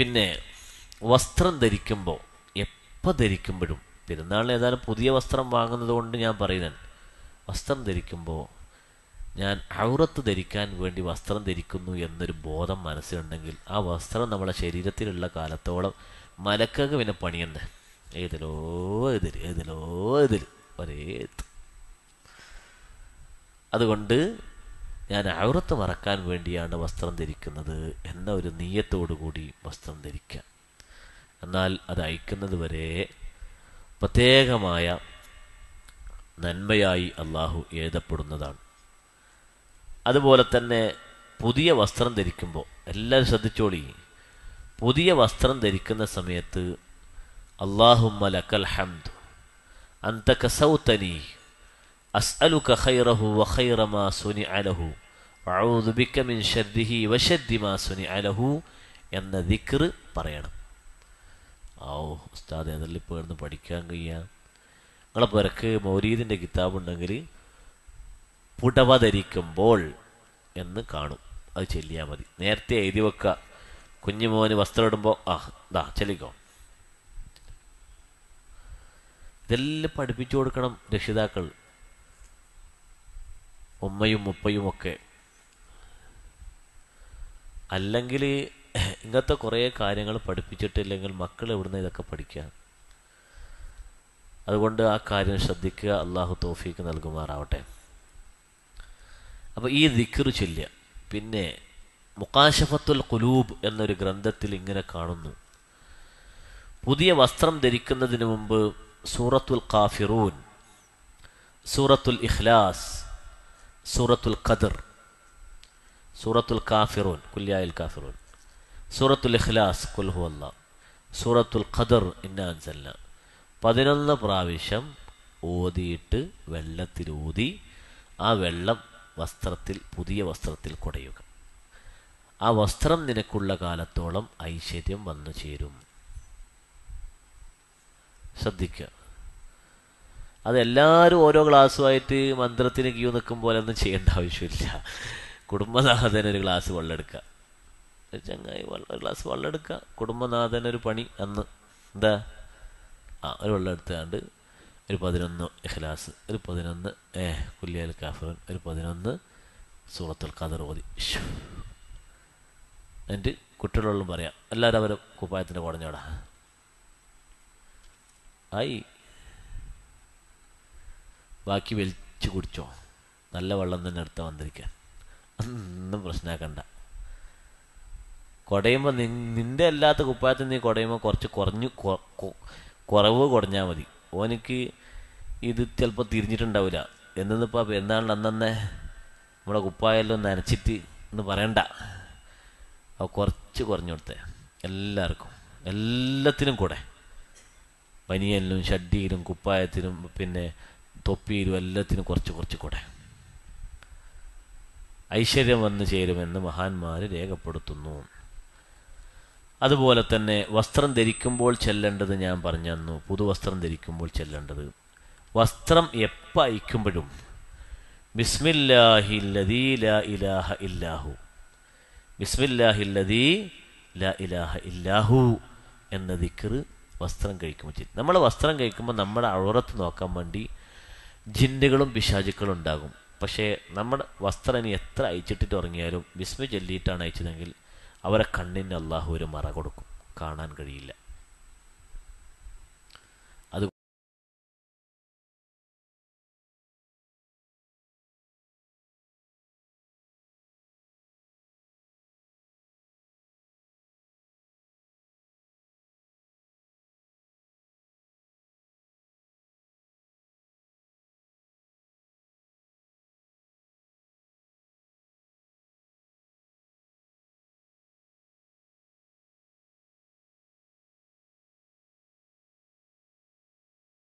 പിന്നെ വസ്ത്രം ധരിക്കുമ്പോൾ എപ്പോൾ ധരിക്കുമ്പോഴും പെരുന്നാളിന് ഏതായാലും പുതിയ വസ്ത്രം വാങ്ങുന്നത് കൊണ്ട് ഞാൻ പറയുന്നത് വസ്ത്രം ധരിക്കുമ്പോൾ ഞാൻ ഔറത്ത് ധരിക്കാൻ വേണ്ടി വസ്ത്രം ധരിക്കുന്നു എന്നൊരു ബോധം മനസ്സിലുണ്ടെങ്കിൽ ആ വസ്ത്രം നമ്മുടെ ശരീരത്തിലുള്ള കാലത്തോളം മലക്കക പിന്നെ പണിയുന്നത് ഏതിലോ ഇതിൽ ഏതിലോ ഇതിൽ ഒരേ അതുകൊണ്ട് ഞാൻ ഔറത്ത് മറക്കാൻ വേണ്ടിയാണ് വസ്ത്രം ധരിക്കുന്നത് എന്ന ഒരു നീയത്തോടുകൂടി വസ്ത്രം ധരിക്കാം എന്നാൽ അത് അയക്കുന്നത് വരെ പ്രത്യേകമായ നന്മയായി അള്ളാഹു എഴുതപ്പെടുന്നതാണ് അതുപോലെ തന്നെ പുതിയ വസ്ത്രം ധരിക്കുമ്പോൾ എല്ലാവരും ശ്രദ്ധിച്ചോളി പുതിയ വസ്ത്രം ധരിക്കുന്ന സമയത്ത് അള്ളാഹുമ്മ ലക്കൽ ഹംദ് അന്തക സൗത്തനി أسألك خيره وخير ما صنع له وأعوذ بك من شره وشد ما صنع له എന്ന ദിക്ർ പറയണം ഓ ഉസ്താദ് അതിൽ പേർന്ന് പഠിക്കാൻ കഴിയാം നിങ്ങളെ പുരക്ക് മൗരീദിൻ്റെ കിതാബുണ്ടെങ്കിൽ പുടവ ധരിക്കുമ്പോൾ എന്ന് കാണും അത് ചെല്ലിയാൽ മതി നേരത്തെ എഴുതി വെക്കുക കുഞ്ഞുമോന് വസ്ത്രം ഇടുമ്പോൾ ആ ദാ ചെല്ലിക്കോ ഇതെല്ലാം പഠിപ്പിച്ചു കൊടുക്കണം രക്ഷിതാക്കൾ ഉമ്മയും ഒക്കെ അല്ലെങ്കിൽ ഇങ്ങനത്തെ കുറേ കാര്യങ്ങൾ പഠിപ്പിച്ചിട്ടില്ലെങ്കിൽ മക്കൾ എവിടുന്ന് ഇതൊക്കെ പഠിക്കുക അതുകൊണ്ട് ആ കാര്യം ശ്രദ്ധിക്കുക അള്ളാഹു തോഫീക്ക് നൽകുമാറാവട്ടെ അപ്പോൾ ഈ ദിക്കറു ചൊല്ലുക പിന്നെ മുക്കാശഫത്തുൽ കുലൂബ് എന്നൊരു ഗ്രന്ഥത്തിൽ ഇങ്ങനെ കാണുന്നു പുതിയ വസ്ത്രം ധരിക്കുന്നതിന് മുമ്പ് സൂറത്തുൽ കാഫിറൂൻ സൂറത്തുൽ ഇഖ്ലാസ് സൂറത്തുൽ ഖദർ സൂറത്തുൽ കാഫിറൂൻ കുല്യായിൽ കാഫിറൂൻ സൂറത്തുൽ ഇഖ്ലാസ് കുൽഹു അല്ല സൂറത്തുൽ ഖദർ ഇന്നാൻസല്ല പതിനൊന്ന് പ്രാവശ്യം ഓതിയിട്ട് ഊതി ആ വെള്ളം വസ്ത്രത്തിൽ പുതിയ വസ്ത്രത്തിൽ കുടയുക ആ വസ്ത്രം നിനക്കുള്ള കാലത്തോളം ഐശ്വര്യം വന്നു ചേരും ശ്രദ്ധിക്കുക അതെല്ലാവരും ഓരോ ഗ്ലാസ്സുമായിട്ട് മന്ത്രത്തിന് ക്യൂ നിൽക്കും പോലെ ഒന്നും ചെയ്യേണ്ട ആവശ്യമില്ല കുടുംബനാഥൻ ഒരു ഗ്ലാസ് വെള്ളമെടുക്കുക ഒരു ചങ്ങായി വെള്ളം ഒരു ഗ്ലാസ് വെള്ളമെടുക്കുക കുടുംബനാഥൻ ഒരു പണി അന്ന് എന്താ ആ ഒരു വെള്ളം ഒരു പതിനൊന്ന് ഇഖ്ലാസ് ഒരു പതിനൊന്ന് ഏ കുല്യാൽ കാഫറൻ ഒരു പതിനൊന്ന് സൂറത്തുൽ ഖദർ ഓതി എന്നിട്ട് കുട്ടികളോടും പറയാം എല്ലാവരും അവരെ കുപ്പായത്തിൻ്റെ കുടഞ്ഞോടാ ആയി ബാക്കി വലിച്ചു കുടിച്ചോ നല്ല വെള്ളം തന്നെ എടുത്താൽ വന്നിരിക്കാൻ ഒന്നും പ്രശ്നമാക്കണ്ട കുടയുമ്പോൾ നിൻ്റെ അല്ലാത്ത കുപ്പായത്തിൽ നീ കുടയുമ്പോൾ കുറച്ച് കുറഞ്ഞു കുറവ് കുറഞ്ഞാൽ മതി ഓനിക്ക് ഇത് ചിലപ്പോൾ തിരിഞ്ഞിട്ടുണ്ടാവില്ല എന്നിപ്പോൾ എന്താണ് അന്നെ നമ്മുടെ കുപ്പായെല്ലാം നനച്ചിട്ട് എന്ന് പറയണ്ട അത് കുറച്ച് കുറഞ്ഞു കൊടുത്തേ എല്ലാവർക്കും എല്ലാത്തിനും കൂടെ പനിയലിനും ഷഡ്ഡിയിലും കുപ്പായത്തിലും പിന്നെ തൊപ്പിയിലും എല്ലാത്തിനും കുറച്ച് കുറച്ച് കൂടെ ഐശ്വര്യം വന്നു ചേരുമെന്ന് മഹാന്മാർ രേഖപ്പെടുത്തുന്നു അതുപോലെ തന്നെ വസ്ത്രം ധരിക്കുമ്പോൾ ചെല്ലേണ്ടത് ഞാൻ പറഞ്ഞു പുതുവസ്ത്രം ധരിക്കുമ്പോൾ ചെല്ലേണ്ടത് വസ്ത്രം എപ്പോൾ അയക്കുമ്പോഴും ബിസ്മില്ലാഹി ബിസ്മില്ലാഹില്ലാഹു ലാ ഇലാഹ ഇല്ലാഹു ബിസ്മില്ലാഹി ലാ ഇലാഹ ഇല്ലാഹു എന്ന ദിക്കർ വസ്ത്രം കഴിക്കുമ്പോൾ നമ്മൾ വസ്ത്രം കഴിക്കുമ്പോൾ നമ്മുടെ അഴുറത്ത് നോക്കാൻ വേണ്ടി ജിന്നുകളും പിശാചുക്കളും ഉണ്ടാകും പക്ഷേ നമ്മുടെ വസ്ത്രം എത്ര അയച്ചിട്ടിട്ട് ഉറങ്ങിയാലും വിസ്മു ചൊല്ലിയിട്ടാണ് അയച്ചതെങ്കിൽ അവരെ കണ്ണിന് അള്ളാഹു ഒരു മറ കൊടുക്കും കാണാൻ കഴിയില്ല